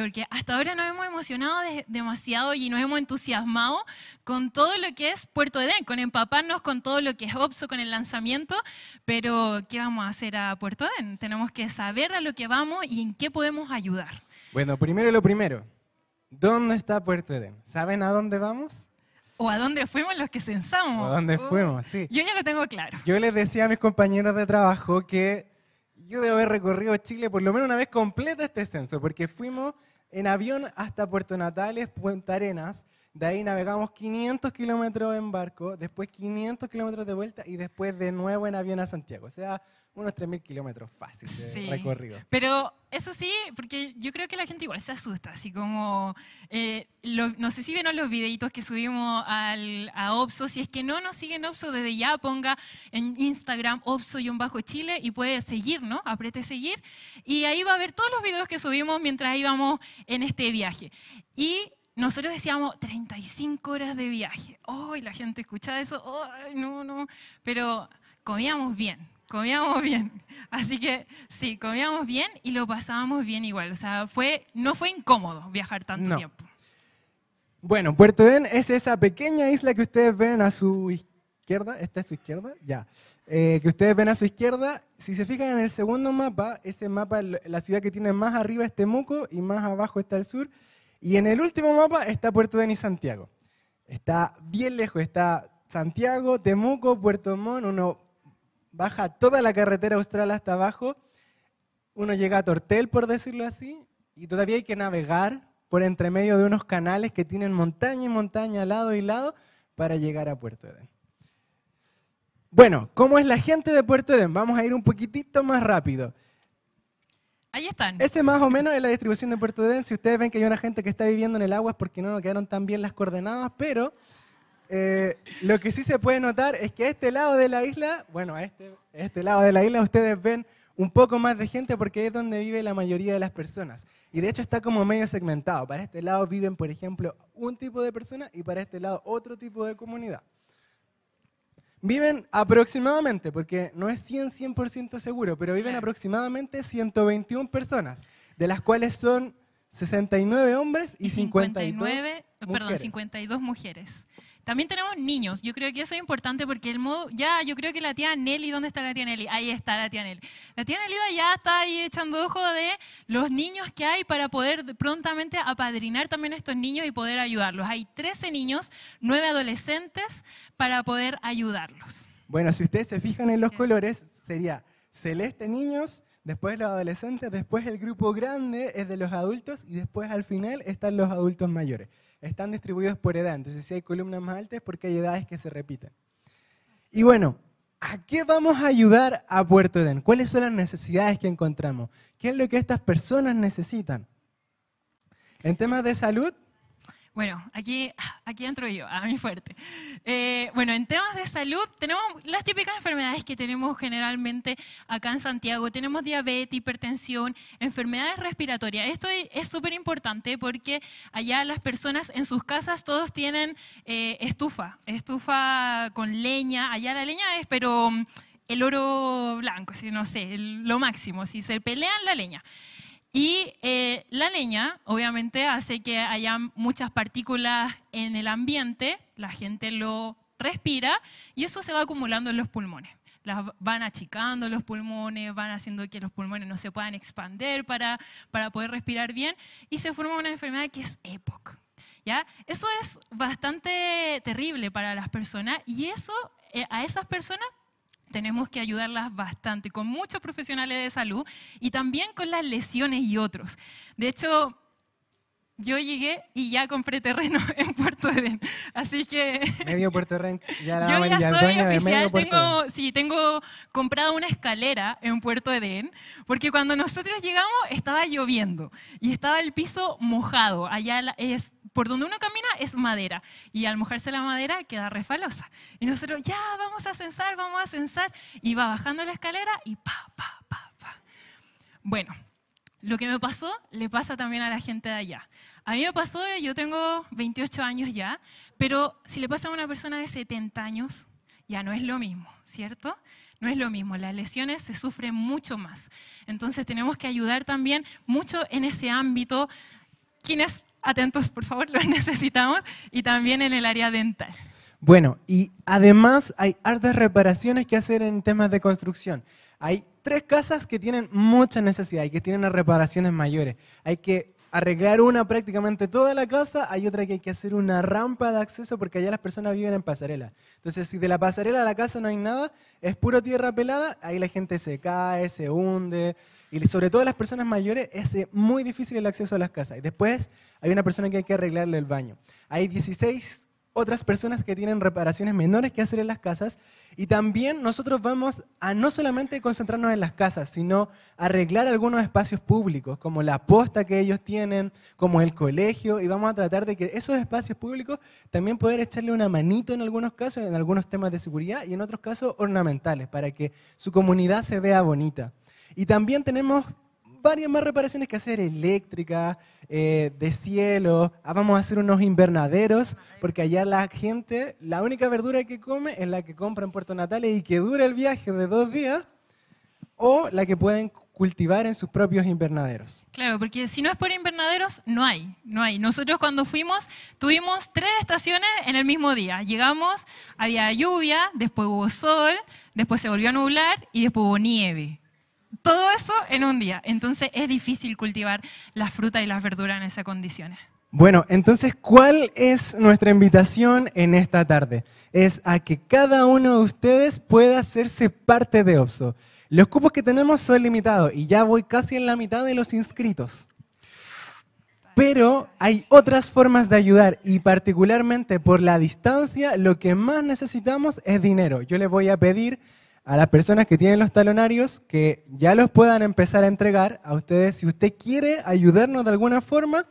Porque hasta ahora nos hemos emocionado demasiado y nos hemos entusiasmado con todo lo que es Puerto Edén, con empaparnos con todo lo que es OPSO, con el lanzamiento, pero ¿qué vamos a hacer a Puerto Edén? Tenemos que saber a lo que vamos y en qué podemos ayudar. Bueno, primero lo primero, ¿dónde está Puerto Edén? ¿Saben a dónde vamos? o a dónde fuimos los que censamos. a dónde fuimos, sí. Yo ya lo tengo claro. Yo les decía a mis compañeros de trabajo que yo debo haber recorrido Chile por lo menos una vez completa este censo, porque fuimos en avión hasta Puerto Natales, Punta Arenas, de ahí navegamos 500 kilómetros en barco, después 500 kilómetros de vuelta y después de nuevo en avión a Santiago. O sea, unos 3.000 kilómetros fáciles de recorrido. Pero eso sí, porque yo creo que la gente igual se asusta, así como, eh, no sé si vieron los videitos que subimos al, a OPSO, si es que no nos siguen OPSO, desde ya ponga en Instagram OPSO-Chile y puede seguir, ¿no? Aprete seguir y ahí va a ver todos los videos que subimos mientras íbamos en este viaje. Y nosotros decíamos 35 horas de viaje. ¡Ay, la gente escuchaba eso! ¡Ay, no, no! Pero comíamos bien, comíamos bien. Así que sí, comíamos bien y lo pasábamos bien igual. O sea, fue, no fue incómodo viajar tanto tiempo. Bueno, Puerto Den es esa pequeña isla que ustedes ven a su izquierda. ¿Esta es su izquierda? Ya. Eh, que ustedes ven a su izquierda. Si se fijan en el segundo mapa, ese mapa, la ciudad que tiene más arriba es Temuco y más abajo está el sur. Y en el último mapa está Puerto Edén y Santiago. Está bien lejos, está Santiago, Temuco, Puerto Montt, uno baja toda la carretera austral hasta abajo, uno llega a Tortel, por decirlo así, y todavía hay que navegar por entre medio de unos canales que tienen montaña y montaña, lado y lado, para llegar a Puerto Edén. Bueno, ¿cómo es la gente de Puerto Edén? Vamos a ir un poquitito más rápido. Ahí están. Ese más o menos es la distribución de Puerto Edén. Si ustedes ven que hay una gente que está viviendo en el agua es porque no nos quedaron tan bien las coordenadas, pero eh, lo que sí se puede notar es que a este lado de la isla, bueno, este, a este, lado de la isla ustedes ven un poco más de gente porque es donde vive la mayoría de las personas. Y de hecho está como medio segmentado. Para este lado viven, por ejemplo, un tipo de persona y para este lado otro tipo de comunidad. Viven aproximadamente, porque no es 100, seguro, pero viven aproximadamente 121 personas, de las cuales son 69 hombres y, 59, Perdón, 52 mujeres. También tenemos niños. Yo creo que eso es importante porque el modo. Ya, yo creo que la tía Nelly, ¿dónde está la tía Nelly? Ahí está la tía Nelly. La tía Nelly ya está ahí echando ojo de los niños que hay para poder prontamente apadrinar también a estos niños y poder ayudarlos. Hay 13 niños, 9 adolescentes para poder ayudarlos. Bueno, si ustedes se fijan en los colores, sería celeste niños, después los adolescentes, después el grupo grande es de los adultos y después al final están los adultos mayores. Están distribuidos por edad, entonces si hay columnas más altas es porque hay edades que se repiten. Y bueno, ¿a qué vamos a ayudar a Puerto Edén? ¿Cuáles son las necesidades que encontramos? ¿Qué es lo que estas personas necesitan? En temas de salud, bueno, aquí, aquí entro yo, a mi fuerte. Eh, bueno, en temas de salud, tenemos las típicas enfermedades que tenemos generalmente acá en Santiago. Tenemos diabetes, hipertensión, enfermedades respiratorias. Esto es súper importante porque allá las personas en sus casas todos tienen eh, estufa, estufa con leña. Allá la leña es, pero mm, el oro blanco, si no sé, lo máximo, si se pelean la leña. Y eh, la leña, obviamente, hace que haya muchas partículas en el ambiente, la gente lo respira y eso se va acumulando en los pulmones. Las van achicando los pulmones, van haciendo que los pulmones no se puedan expander para, para poder respirar bien y se forma una enfermedad que es EPOC. ¿ya? Eso es bastante terrible para las personas y eso eh, a esas personas tenemos que ayudarlas bastante, con muchos profesionales de salud y también con las lesiones y otros. De hecho, yo llegué y ya compré terreno en Puerto Edén. Así que. Medio Puerto Edén. Ya la yo ya soy oficial. Tengo, sí, tengo comprado una escalera en Puerto Edén, porque cuando nosotros llegamos estaba lloviendo y estaba el piso mojado. Allá es por donde uno camina es madera. Y al mojarse la madera queda refalosa. Y nosotros, ya, vamos a ascensar, vamos a ascensar, Y va bajando la escalera y pa, pa, pa, pa. Bueno, lo que me pasó le pasa también a la gente de allá. A mí me pasó, yo tengo 28 años ya, pero si le pasa a una persona de 70 años, ya no es lo mismo, ¿cierto? No es lo mismo, las lesiones se sufren mucho más. Entonces tenemos que ayudar también mucho en ese ámbito. Quienes atentos, por favor, los necesitamos, y también en el área dental. Bueno, y además hay hartas reparaciones que hacer en temas de construcción. Hay tres casas que tienen mucha necesidad y que tienen reparaciones mayores. Hay que arreglar una prácticamente toda la casa, hay otra que hay que hacer una rampa de acceso porque allá las personas viven en pasarela. Entonces, si de la pasarela a la casa no hay nada, es puro tierra pelada, ahí la gente se cae, se hunde, y sobre todo las personas mayores es eh, muy difícil el acceso a las casas. Y después hay una persona que hay que arreglarle el baño. Hay 16 otras personas que tienen reparaciones menores que hacer en las casas. Y también nosotros vamos a no solamente concentrarnos en las casas, sino arreglar algunos espacios públicos, como la posta que ellos tienen, como el colegio, y vamos a tratar de que esos espacios públicos también poder echarle una manito en algunos casos, en algunos temas de seguridad y en otros casos ornamentales, para que su comunidad se vea bonita. Y también tenemos varias más reparaciones que hacer, eléctrica, eh, de cielo. Ah, vamos a hacer unos invernaderos, porque allá la gente, la única verdura que come es la que compra en Puerto Natales y que dura el viaje de dos días, o la que pueden cultivar en sus propios invernaderos. Claro, porque si no es por invernaderos, no hay, no hay. Nosotros cuando fuimos tuvimos tres estaciones en el mismo día. Llegamos, había lluvia, después hubo sol, después se volvió a nublar y después hubo nieve todo eso en un día. Entonces es difícil cultivar las frutas y las verduras en esas condiciones. Bueno, entonces, ¿cuál es nuestra invitación en esta tarde? Es a que cada uno de ustedes pueda hacerse parte de OPSO. Los cupos que tenemos son limitados y ya voy casi en la mitad de los inscritos. Pero hay otras formas de ayudar y particularmente por la distancia lo que más necesitamos es dinero. Yo les voy a pedir a las personas que tienen los talonarios que ya los puedan empezar a entregar a ustedes. Si usted quiere ayudarnos de alguna forma,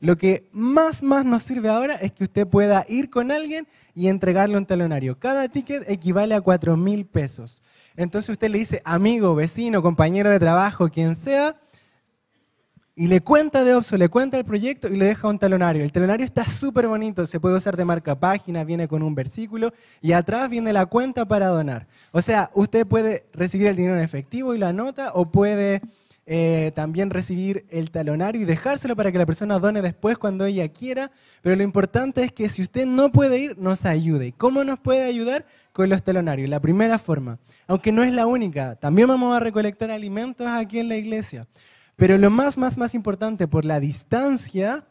lo que más, más nos sirve ahora es que usted pueda ir con alguien y entregarle un talonario. Cada ticket equivale a 4 mil pesos. Entonces usted le dice, amigo, vecino, compañero de trabajo, quien sea, y le cuenta de Opso, le cuenta el proyecto y le deja un talonario. El talonario está súper bonito, se puede usar de marca página, viene con un versículo y atrás viene la cuenta para donar. O sea, usted puede recibir el dinero en efectivo y la nota o puede eh, también recibir el talonario y dejárselo para que la persona done después cuando ella quiera. Pero lo importante es que si usted no puede ir, nos ayude. cómo nos puede ayudar? Con los talonarios. La primera forma, aunque no es la única, también vamos a recolectar alimentos aquí en la iglesia. Pero lo más, más, más importante por la distancia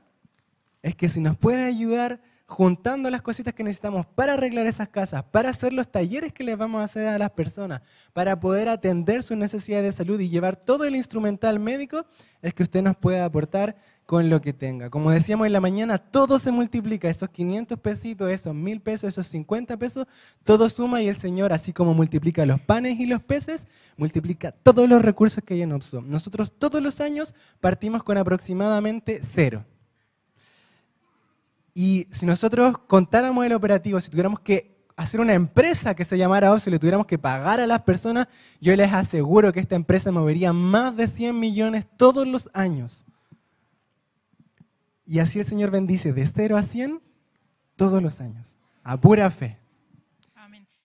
es que si nos puede ayudar juntando las cositas que necesitamos para arreglar esas casas, para hacer los talleres que les vamos a hacer a las personas, para poder atender su necesidad de salud y llevar todo el instrumental médico, es que usted nos pueda aportar con lo que tenga. Como decíamos en la mañana, todo se multiplica, esos 500 pesitos, esos 1000 pesos, esos 50 pesos, todo suma y el Señor, así como multiplica los panes y los peces, multiplica todos los recursos que hay en OPSO. Nosotros todos los años partimos con aproximadamente cero. Y si nosotros contáramos el operativo, si tuviéramos que hacer una empresa que se llamara OPSO y le tuviéramos que pagar a las personas, yo les aseguro que esta empresa movería más de 100 millones todos los años. Y así el Señor bendice de cero a cien todos los años, a pura fe.